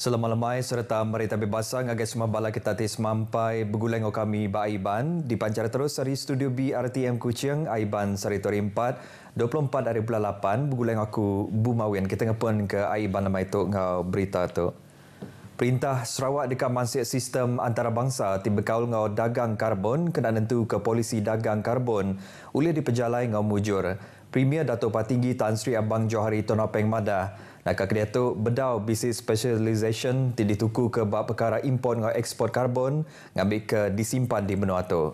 Selama lemai serta merita bebasan agak semua bala kita tis mampai begulang kami Baiban dipancar terus dari studio BRTM Kuching Aiban Saritori 4 24 hari bulan 8 beguleng aku Bumawian kita ngepun ke Aiban lemai itu ngau berita tu. Perintah Sarawak dekat mansik sistem antarabangsa tiba kaul ngau dagang karbon kena tentu ke polisi dagang karbon ulih dipejalai ngau mujur. Premier Dato' Patinggi Tan Sri Abang Johari Tonopeng Madah Nakak kerja tu bedau bisnis specialization di dituku ke bab perkara import dan ekspor karbon ngambil ke disimpan di benua tu.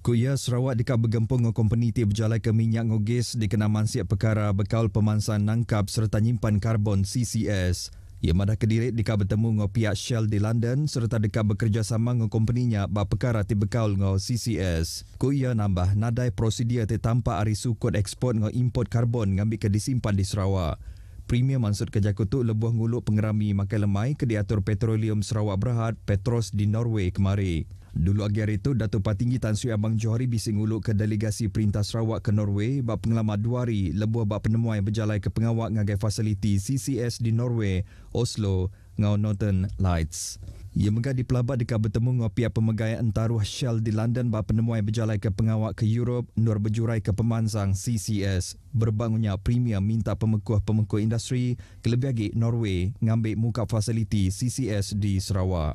Kuya Sarawak dekat bergempung dengan company ti berjalan ke minyak ngogis dikenal mansiak perkara bekal pemansan nangkap serta nyimpan karbon CCS. Ia madah kedirik dekat bertemu dengan pihak Shell di London serta dekat bekerjasama dengan kompeninya bak perkara ti bekaul dengan CCS. Ku ia nambah nadai prosedur ti tanpa hari sukut ekspor dengan import karbon ngambil ke disimpan di Sarawak. Premier Mansur Kejak Kutuk lebuh nguluk pengerami makan lemai ke diatur petroleum Sarawak Berhad Petros di Norway kemari. Dulu agar itu, Datuk Patinggi Tan Sri Abang Johari bising uluk ke delegasi perintah Sarawak ke Norway bak pengelamat dua hari lebuah bak penemuan yang berjalan ke pengawak ngagai fasiliti CCS di Norway, Oslo, ngau Northern Lights. Ia megah di pelabat dekat bertemu dengan pihak pemegai entaruh Shell di London bak penemuan yang berjalan ke pengawak ke Europe nur berjurai ke pemansang CCS. Berbangunnya premium minta pemekuah-pemekuah industri kelebih lagi Norway ngambil muka fasiliti CCS di Sarawak.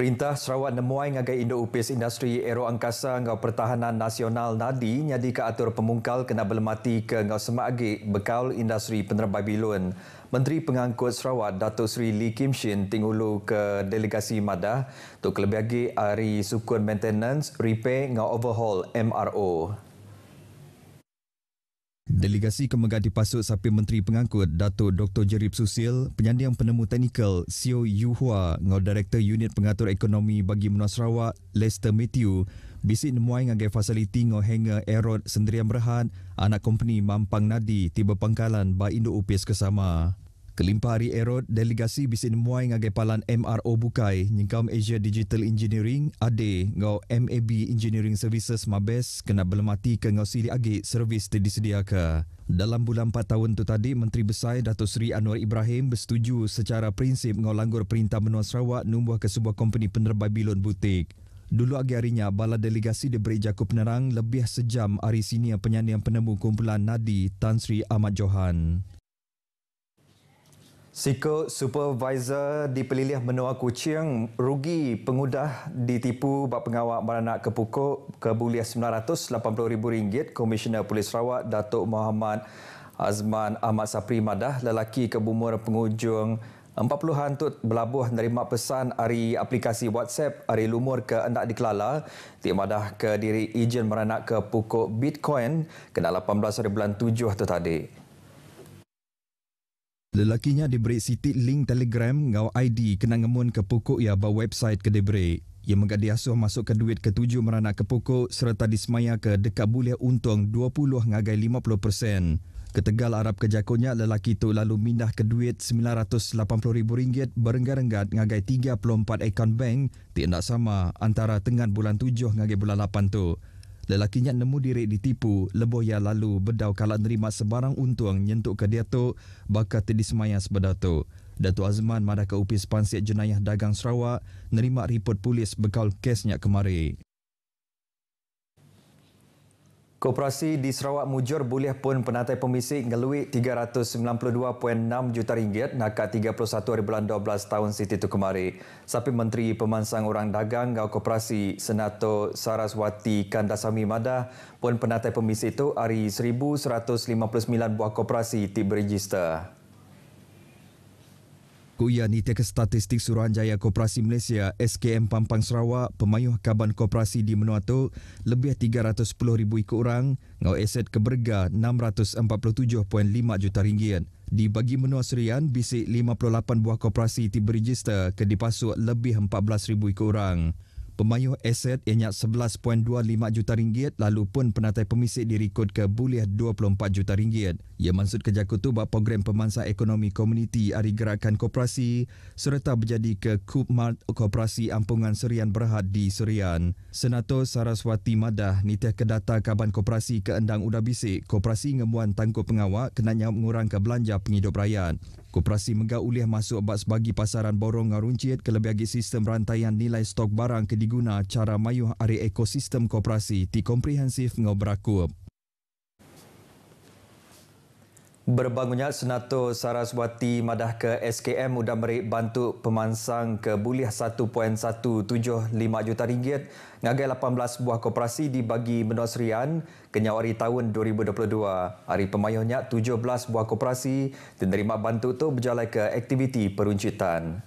Perintah Sarawak Nemuai ngagai Indo Upis Industri Aero Angkasa ngau Pertahanan Nasional Nadi nyadi ke atur pemungkal kena belemati ke ngau semagi bekal industri penerbai bilun. Menteri Pengangkut Sarawak Datuk Seri Lee Kim Shin tingulu ke delegasi MADA untuk kelebihagi hari sukun maintenance, repair ngau overhaul MRO. Delegasi kemegah dipasut sapi Menteri Pengangkut Datuk Dr. Jerib Susil, penyandang penemu teknikal Sio Yu Hua, ngau Direktur Unit Pengatur Ekonomi bagi Menua Sarawak, Lester Matthew, bisik nemuai ngagai fasiliti ngau hangar Aerod Sendirian Berhad, anak company Mampang Nadi tiba pangkalan Ba Indo Upis Kesama. Kelimpah hari erot delegasi bisin muai ngagai palan MRO Bukai nyingkam Asia Digital Engineering ADE ngau MAB Engineering Services Mabes kena belemati ke ngau sili agi servis di Dalam bulan 4 tahun tu tadi, Menteri Besar Datuk Sri Anwar Ibrahim bersetuju secara prinsip ngau langgur perintah benua Sarawak numbuh ke sebuah company penerbai bilun butik. Dulu agi harinya, bala delegasi diberi jaku penerang lebih sejam hari sini yang penyanyian penemu kumpulan Nadi Tan Sri Ahmad Johan. Siko supervisor di Pelilih Menua Kuching rugi pengudah ditipu bak pengawak beranak ke Pukuk ke Bulia RM980,000 Komisioner Polis Sarawak Datuk Muhammad Azman Ahmad Sapri Madah lelaki ke bumur pengujung 40 antut belabuh menerima pesan dari aplikasi WhatsApp dari lumur ke endak dikelala di madah ke diri ijen beranak ke Pukuk Bitcoin ke 18 hari bulan 7 tu tadi. Lelakinya diberi sitik link telegram ngau ID kena ngemun ke pokok ya ba website ke diberi. Ia mengkat diasuh masuk ke duit ketujuh meranak ke pokok serta dismaya ke dekat bulia untung 20 ngagai 50%. Ketegal Arab kejakonya lelaki itu lalu mindah ke duit RM980,000 berenggar-enggar ngagai 34 akaun bank tiada sama antara tengah bulan 7 ngagai bulan 8 tu. Lelakinya nemu diri ditipu, leboh ia lalu bedau kalak nerima sebarang untung nyentuk ke dia tu, bakal terdismaya sebedau tu. Datuk Azman mada ke upis pansiat jenayah dagang Sarawak, nerima report polis bekal kesnya kemari. Koperasi di Sarawak Mujur boleh pun penatai pemisik ngelui 392.6 juta ringgit nakat 31 hari bulan 12 tahun Siti itu kemari. Sapi Menteri Pemansang Orang Dagang Gau Koperasi Senato Saraswati Kandasami Mada pun penatai pemisik itu hari 1,159 buah koperasi tiba register. Kuyan ke Statistik Suruhanjaya Koperasi Malaysia SKM Pampang Sarawak pemayuh kaban koperasi di Menua Tu lebih 310,000 ikut orang ngau aset keberga 647.5 juta ringgit. Di bagi Menua Serian, bisik 58 buah koperasi tiba register ke dipasuk lebih 14,000 ikut orang pemayuh aset ianyak 11.25 juta ringgit lalu pun penatai pemisik direkod ke bulih 24 juta ringgit. Ia maksud kerja kutu program pemansa ekonomi komuniti hari gerakan koperasi serta berjadi ke Kupmart Koperasi Ampungan Serian Berhad di Serian. Senator Saraswati Madah nitih ke data kaban koperasi keendang Endang Udabisik, koperasi ngemuan tangguh pengawak kena nyawa mengurang ke belanja penghidup rakyat. Koperasi Megah Ulih masuk abad sebagi pasaran borong ngaruncit kelebih agi sistem rantaian nilai stok barang kediguna cara mayuh area ekosistem koperasi ti komprehensif ngau berakup. Berbangunnya Senator Saraswati Madah ke SKM sudah Merik bantu pemansang ke bulih 1.175 juta ringgit ngagai 18 buah koperasi dibagi Menua Serian kenyawari tahun 2022. Hari pemayuhnya 17 buah koperasi diterima bantu itu berjalan ke aktiviti peruncitan.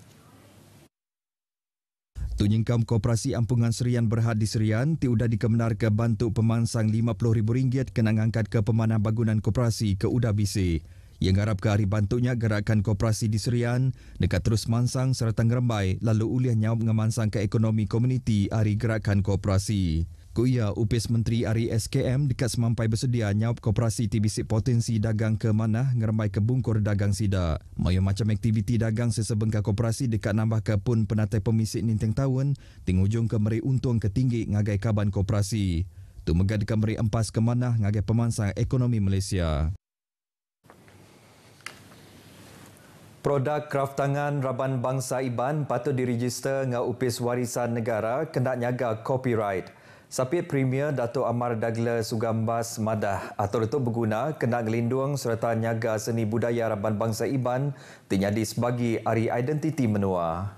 Tunjungkam Koperasi Ampungan Serian Berhad di Serian tiudah dikemenar ke bantu pemansang RM50,000 kena angkat ke pemanah bangunan koperasi ke Uda Bisi. Yang harap ke hari bantunya gerakan koperasi di Serian dekat terus mansang serta ngerembai lalu ulih nyawab ngemansang ke ekonomi komuniti hari gerakan koperasi. Kuya Upis Menteri Ari SKM dekat semampai bersedia nyawap kooperasi TBC potensi dagang ke mana ngerembai ke bungkur dagang sida. Mayu macam aktiviti dagang sesebengka kooperasi dekat nambah ke pun penatai pemisik ninteng tahun, ting ke meri untung ke tinggi ngagai kaban kooperasi. Tu megad meri empas ke mana ngagai pemansang ekonomi Malaysia. Produk kraftangan Raban Bangsa Iban patut diregister dengan upis warisan negara kena nyaga copyright. Sapit Premier Datuk Amar Douglas Sugambas Madah atau itu berguna kena gelindung serta nyaga seni budaya Raban Bangsa Iban tinyadi sebagai ari identiti menua.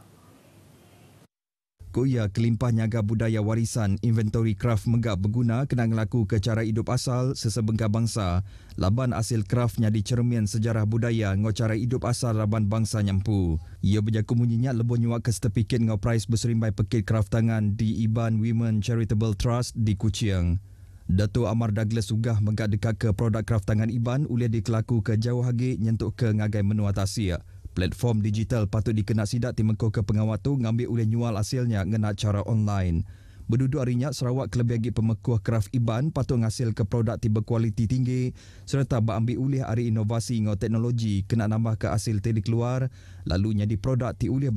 Koya Kelimpah Nyaga Budaya Warisan Inventory Craft Megap berguna Kenang Laku ke Cara Hidup Asal Sesebengka Bangsa Laban hasil Craftnya Dicermin Sejarah Budaya Ngau Cara Hidup Asal Laban Bangsa Nyampu Ia berjaku munyinya lebih nyuak ke setepikin ngau prize berserimbai pekit craft tangan di Iban Women Charitable Trust di Kuching Dato Amar Douglas Ugah menggak ke produk craft tangan Iban Ulia dikelaku ke jauh hagi nyentuk ke ngagai menua tasiak Platform digital patut dikenal sidak timengkau ke pengawal tu ngambil oleh nyual hasilnya ngena cara online. Berduduk harinya Sarawak kelebih lagi pemekuah kraft Iban patut ngasil ke produk tiba kualiti tinggi serta berambil ulih hari inovasi ngau teknologi kena nambah ke hasil tadi keluar lalunya di produk ti ulih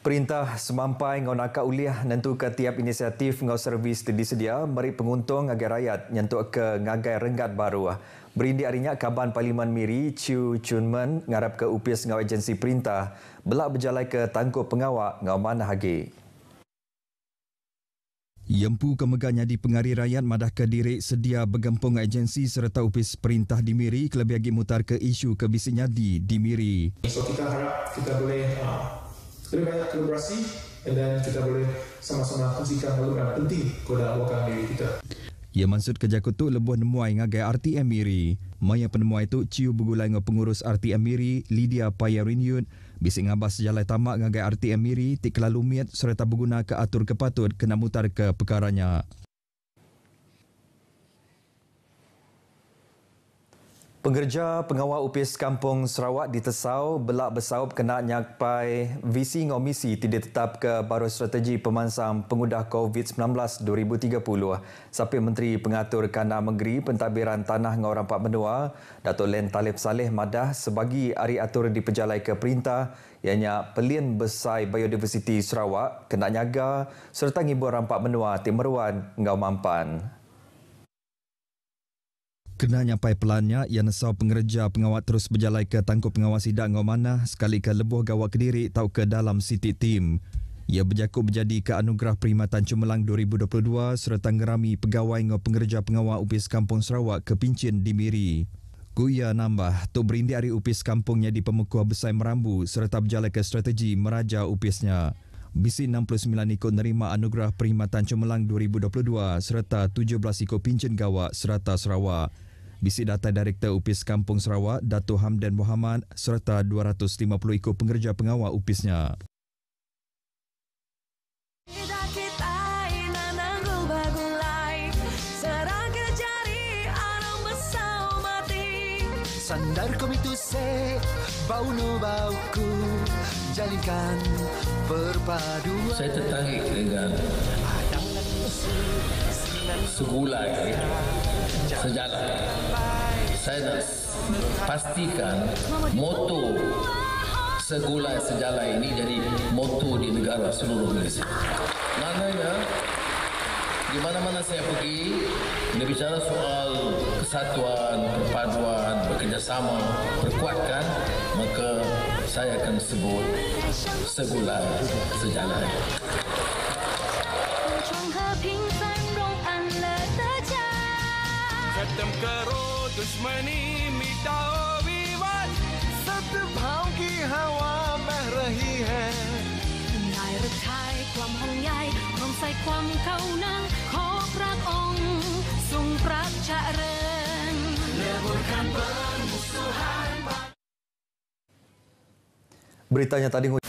Perintah semampai ngau nak uliah nentu ke tiap inisiatif ngau servis tidi sedia meri penguntung agar rakyat nyentu ke ngagai renggat baru. Berindi arinya kaban Parlimen Miri Chiu Chun Men ngarap ke upis ngau agensi perintah belak berjalan ke tangkup pengawak ngau mana hagi. Yempu kemegahnya di pengari rakyat madah ke diri sedia bergempung agensi serta upis perintah di Miri kelebih lagi mutar ke isu kebisingnya di, di Miri. So kita harap kita boleh uh, lebih banyak kolaborasi dan kita boleh sama-sama kongsikan maklumat penting kepada wakil diri kita. Ia ya, maksud kerja kutu lebuh nemuai ngagai arti emiri. Maya penemuai itu ciu begulai dengan pengurus arti emiri Lydia Payarinyut bisik ngabas sejalai tamak ngagai arti emiri tik kelalu miat serta berguna ke kepatut kena mutar ke perkaranya. Pengerja pengawal UPS kampung Sarawak Tesau belak bersaup kena nyakpai visi ngomisi tidak tetap ke baru strategi pemansam pengudah COVID-19 2030. Sampai Menteri Pengatur Kana Menteri Pentadbiran Tanah Ngorang Pak Menua Dato' Len Talib Saleh Madah sebagai hari atur dipejalai ke perintah ianya Pelian Besai biodiversiti Sarawak kena nyaga serta ngibur rampak benua Timeruan Ngau Mampan. Kena nyampai pelannya ia nesau pengerja pengawat terus berjalan ke tangkup pengawas sidak ngau mana sekali ke lebuh gawat kediri tau ke dalam city team. Ia berjakup menjadi ke anugerah perkhidmatan melang 2022 serta ngerami pegawai ngau pengerja pengawat upis kampung Sarawak ke pincin di Miri. Guya nambah, tu berindi hari upis kampungnya di pemukuah besar merambu serta berjalan ke strategi meraja upisnya. Bisi 69 ikut nerima anugerah perkhidmatan cemerlang 2022 serta 17 ikut pincin gawak serata Sarawak. Bisik data Direktur UPIS Kampung Sarawak, Dato' Hamdan Mohamad serta 250 ikut pengerja pengawal UPISnya. Sandar kami tu se, bau nu bau ku, jalinkan perpaduan. Saya tertarik dengan. Ada segulai sejalan. Saya nak pastikan moto segulai sejala ini jadi moto di negara seluruh Malaysia. Maknanya, di mana-mana saya pergi, dia bicara soal kesatuan, perpaduan, bekerjasama, perkuatkan, maka saya akan sebut segulai sejalan. खत्म करो दुश्मनी मिटाओ विवाद सद्भाव की हवा बह रही है นายรักชายความห่วงใยความใส่ความเข้านาขอพระองค์ทรงพระเจริญ Beritanya tadi